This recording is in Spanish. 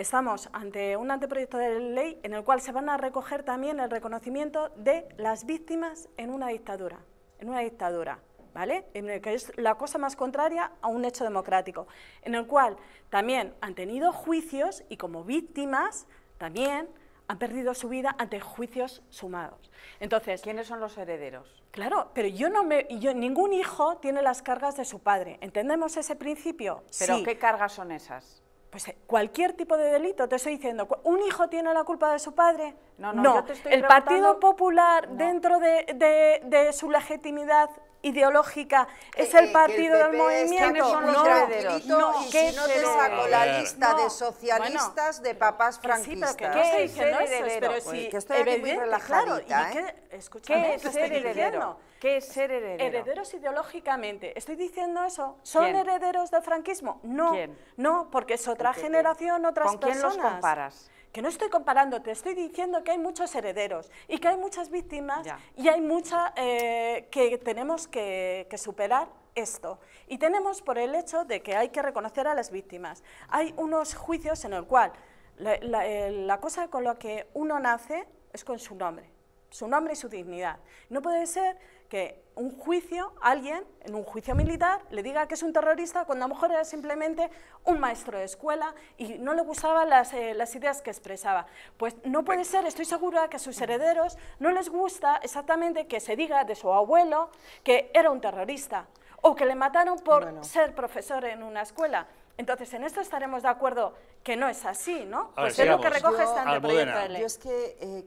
Estamos ante un anteproyecto de ley en el cual se van a recoger también el reconocimiento de las víctimas en una dictadura, en una dictadura, ¿vale? En el que es la cosa más contraria a un hecho democrático, en el cual también han tenido juicios y como víctimas también han perdido su vida ante juicios sumados. Entonces, ¿quiénes son los herederos? Claro, pero yo no me, yo, ningún hijo tiene las cargas de su padre. ¿Entendemos ese principio? Pero ¿qué cargas son esas? pues eh, cualquier tipo de delito. Te estoy diciendo, ¿un hijo tiene la culpa de su padre? No, no, te estoy el Partido Popular, dentro de, su legitimidad ideológica, es el partido del movimiento. Son los no, no, y si no te saco la lista de socialistas, de papás franquistas. sí, ¿Qué diciendo eso? Pero si estoy muy ¿Qué es ser heredero? ¿Qué es ser heredero? Herederos ideológicamente. ¿Estoy diciendo eso? ¿Son herederos del franquismo? No, no, porque eso otra generación, otras personas. ¿Con quién los comparas? Que no estoy comparando, te estoy diciendo que hay muchos herederos y que hay muchas víctimas y hay muchas eh, que tenemos que, superar esto. Y tenemos por el hecho de que hay que reconocer a las víctimas. Hay unos juicios en el cual la, la eh, cosa con la que uno nace es con su nombre su nombre y su dignidad. No puede ser que un juicio, alguien en un juicio militar, le diga que es un terrorista cuando a lo mejor era simplemente un maestro de escuela y no le gustaban las, eh, ideas que expresaba. Pues no puede ser, estoy segura que a sus herederos no les gusta exactamente que se diga de su abuelo que era un terrorista o que le mataron por ser profesor en una escuela. Entonces, en esto estaremos de acuerdo que no es así, ¿no? pues es lo que recoge esta ley.